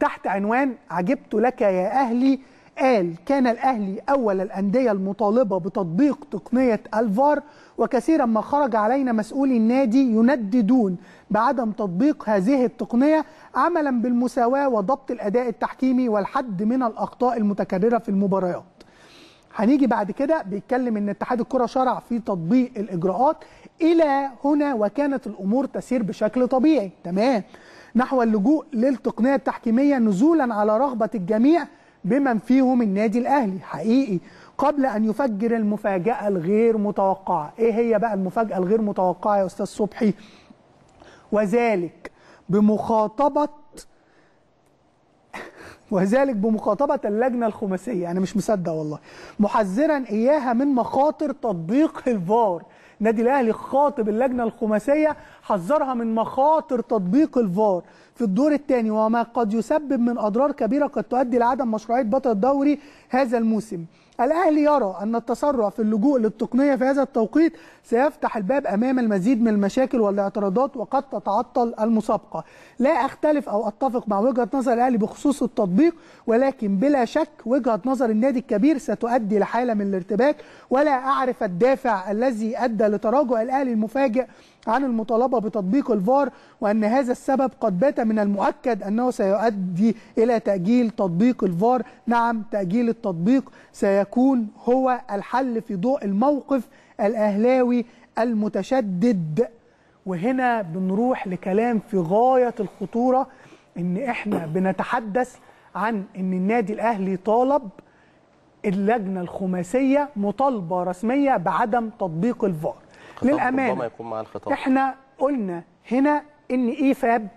تحت عنوان عجبت لك يا أهلي قال كان الأهلي أول الأندية المطالبة بتطبيق تقنية الفار وكثيرا ما خرج علينا مسؤولي النادي ينددون بعدم تطبيق هذه التقنية عملا بالمساواة وضبط الأداء التحكيمي والحد من الأخطاء المتكررة في المباريات هنيجي بعد كده بيتكلم ان اتحاد الكره شرع في تطبيق الاجراءات الى هنا وكانت الامور تسير بشكل طبيعي تمام نحو اللجوء للتقنية التحكيمية نزولا على رغبة الجميع بمن فيهم النادي الأهلي حقيقي قبل أن يفجر المفاجأة الغير متوقعة إيه هي بقى المفاجأة الغير متوقعة يا أستاذ صبحي وذلك بمخاطبة وذلك بمخاطبة اللجنة الخماسية أنا مش مصدق والله محذرا إياها من مخاطر تطبيق الفار نادي الأهلي خاطب اللجنة الخماسية حذرها من مخاطر تطبيق الفار في الدور الثاني وما قد يسبب من اضرار كبيره قد تؤدي لعدم مشروعيه بطل الدوري هذا الموسم. الاهلي يرى ان التسرع في اللجوء للتقنيه في هذا التوقيت سيفتح الباب امام المزيد من المشاكل والاعتراضات وقد تتعطل المسابقه. لا اختلف او اتفق مع وجهه نظر الاهلي بخصوص التطبيق ولكن بلا شك وجهه نظر النادي الكبير ستؤدي لحاله من الارتباك ولا اعرف الدافع الذي ادى لتراجع الاهلي المفاجئ عن المطالبة بتطبيق الفار وأن هذا السبب قد بات من المؤكد أنه سيؤدي إلى تأجيل تطبيق الفار نعم تأجيل التطبيق سيكون هو الحل في ضوء الموقف الأهلاوي المتشدد وهنا بنروح لكلام في غاية الخطورة إن إحنا بنتحدث عن إن النادي الأهلي طالب اللجنة الخماسية مطالبة رسمية بعدم تطبيق الفار الخطاب للأمانة ربما يكون مع الخطاب احنا قلنا هنا ان ايفاب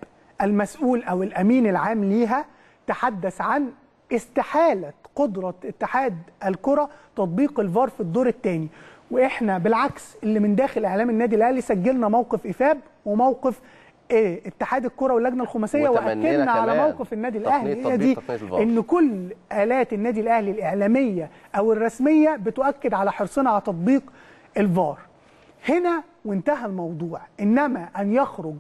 المسؤول او الامين العام ليها تحدث عن استحاله قدره اتحاد الكره تطبيق الفار في الدور الثاني واحنا بالعكس اللي من داخل اعلام النادي الاهلي سجلنا موقف ايفاب وموقف إيه اتحاد الكره واللجنه الخماسيه واكدنا على موقف النادي الاهلي إيه دي ان كل الات النادي الاهلي الاعلاميه او الرسميه بتؤكد على حرصنا على تطبيق الفار هنا وانتهى الموضوع انما ان يخرج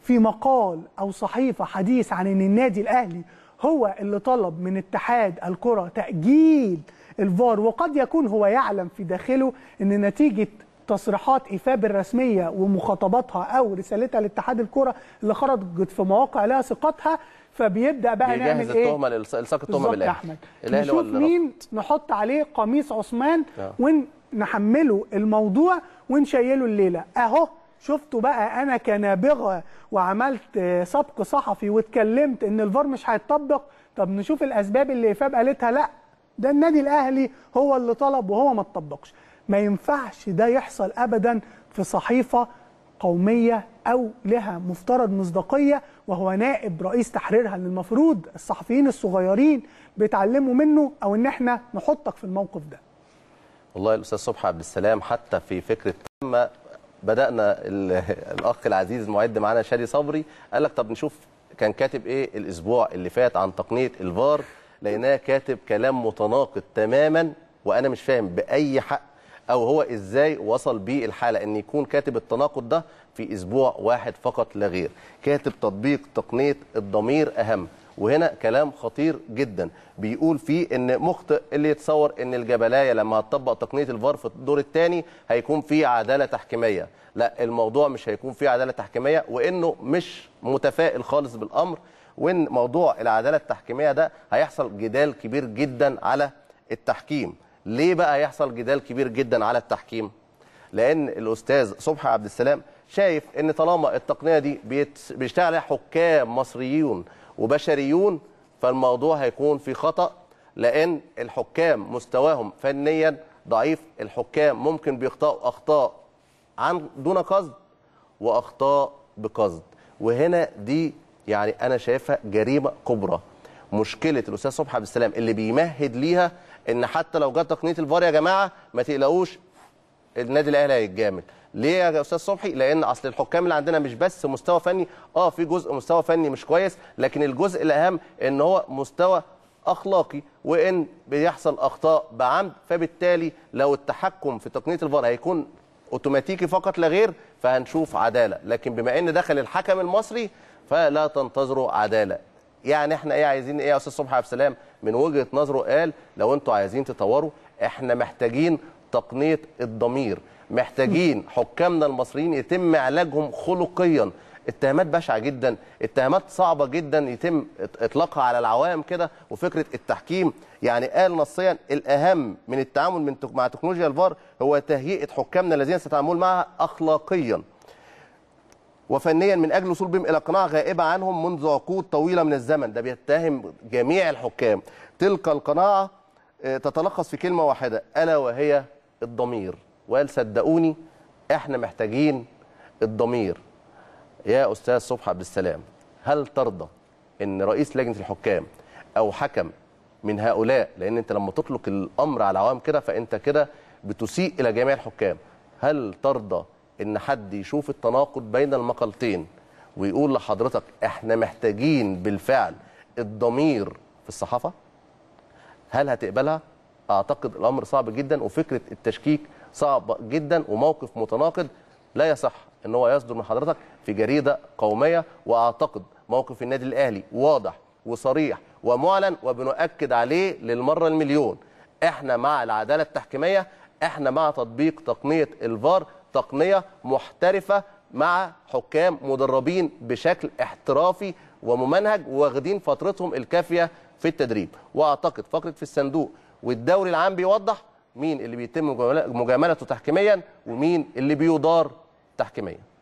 في مقال او صحيفه حديث عن ان النادي الاهلي هو اللي طلب من اتحاد الكره تاجيل الفار وقد يكون هو يعلم في داخله ان نتيجه تصريحات ايفاب الرسميه ومخاطباتها او رسالتها لاتحاد الكره اللي خرجت في مواقع لها ثقتها فبيبدا بقى نعمل ايه التهمه لساق التهمه بالاهلي احمد نشوف مين نحط عليه قميص عثمان آه. نحمله الموضوع ونشيله الليله اهو شفتوا بقى انا كنابغه وعملت سبق صحفي واتكلمت ان الفار مش هيتطبق طب نشوف الاسباب اللي ايفاب قالتها لا ده النادي الاهلي هو اللي طلب وهو ما اتطبقش ما ينفعش ده يحصل ابدا في صحيفه قوميه او لها مفترض مصداقيه وهو نائب رئيس تحريرها اللي المفروض الصحفيين الصغيرين بيتعلموا منه او ان احنا نحطك في الموقف ده والله الاستاذ صبحي عبد السلام حتى في فكره لما بدانا الاخ العزيز المعد معانا شادي صبري قال لك طب نشوف كان كاتب ايه الاسبوع اللي فات عن تقنيه الفار لقيناه كاتب كلام متناقض تماما وانا مش فاهم باي حق او هو ازاي وصل بيه الحاله ان يكون كاتب التناقض ده في اسبوع واحد فقط لا غير كاتب تطبيق تقنيه الضمير اهم وهنا كلام خطير جدا بيقول فيه ان مخطئ اللي يتصور ان الجبلايه لما هتطبق تقنيه الفار في الدور الثاني هيكون في عداله تحكيميه لا الموضوع مش هيكون في عداله تحكيميه وانه مش متفائل خالص بالامر وان موضوع العداله التحكيميه ده هيحصل جدال كبير جدا على التحكيم ليه بقى هيحصل جدال كبير جدا على التحكيم لان الاستاذ صبحي عبد السلام شايف ان طالما التقنيه دي بيشتغل حكام مصريون وبشريون فالموضوع هيكون في خطأ لأن الحكام مستواهم فنيا ضعيف الحكام ممكن بيخطئوا أخطاء عن دون قصد وأخطاء بقصد وهنا دي يعني أنا شايفها جريمة كبرى مشكلة الأستاذ صبحي عبد السلام اللي بيمهد ليها إن حتى لو جت تقنية الفار يا جماعة ما تقلقوش النادي الأهلي هيتجامل ليه يا استاذ صبحي لان اصل الحكام اللي عندنا مش بس مستوى فني اه في جزء مستوى فني مش كويس لكن الجزء الاهم ان هو مستوى اخلاقي وان بيحصل اخطاء بعمد فبالتالي لو التحكم في تقنيه الفار هيكون اوتوماتيكي فقط لا غير فهنشوف عداله لكن بما ان دخل الحكم المصري فلا تنتظروا عداله يعني احنا ايه عايزين ايه يا استاذ صبحي عبد السلام من وجهه نظره قال لو انتوا عايزين تطوروا احنا محتاجين تقنيه الضمير محتاجين حكامنا المصريين يتم علاجهم خلقيا اتهامات بشعه جدا اتهامات صعبه جدا يتم اطلاقها على العوام كده وفكره التحكيم يعني قال نصيا الاهم من التعامل من مع تكنولوجيا الفار هو تهيئه حكامنا الذين سيتعاملون معها اخلاقيا وفنيا من اجل وصول بهم الى قناعه غائبه عنهم منذ عقود طويله من الزمن ده بيتهم جميع الحكام تلك القناعه آه، تتلخص في كلمه واحده الا وهي الضمير وقال صدقوني احنا محتاجين الضمير يا استاذ صبحي عبد السلام هل ترضى ان رئيس لجنه الحكام او حكم من هؤلاء لان انت لما تطلق الامر على عوام كده فانت كده بتسيء الى جميع الحكام هل ترضى ان حد يشوف التناقض بين المقالتين ويقول لحضرتك احنا محتاجين بالفعل الضمير في الصحافه هل هتقبلها اعتقد الامر صعب جدا وفكره التشكيك صعبه جدا وموقف متناقض لا يصح ان هو يصدر من حضرتك في جريده قوميه واعتقد موقف النادي الاهلي واضح وصريح ومعلن وبنؤكد عليه للمره المليون احنا مع العداله التحكيميه احنا مع تطبيق تقنيه الفار تقنيه محترفه مع حكام مدربين بشكل احترافي وممنهج واخدين فترتهم الكافيه في التدريب واعتقد فقره في الصندوق والدوري العام بيوضح مين اللي بيتم مجاملته تحكيميا ومين اللي بيضار تحكيميا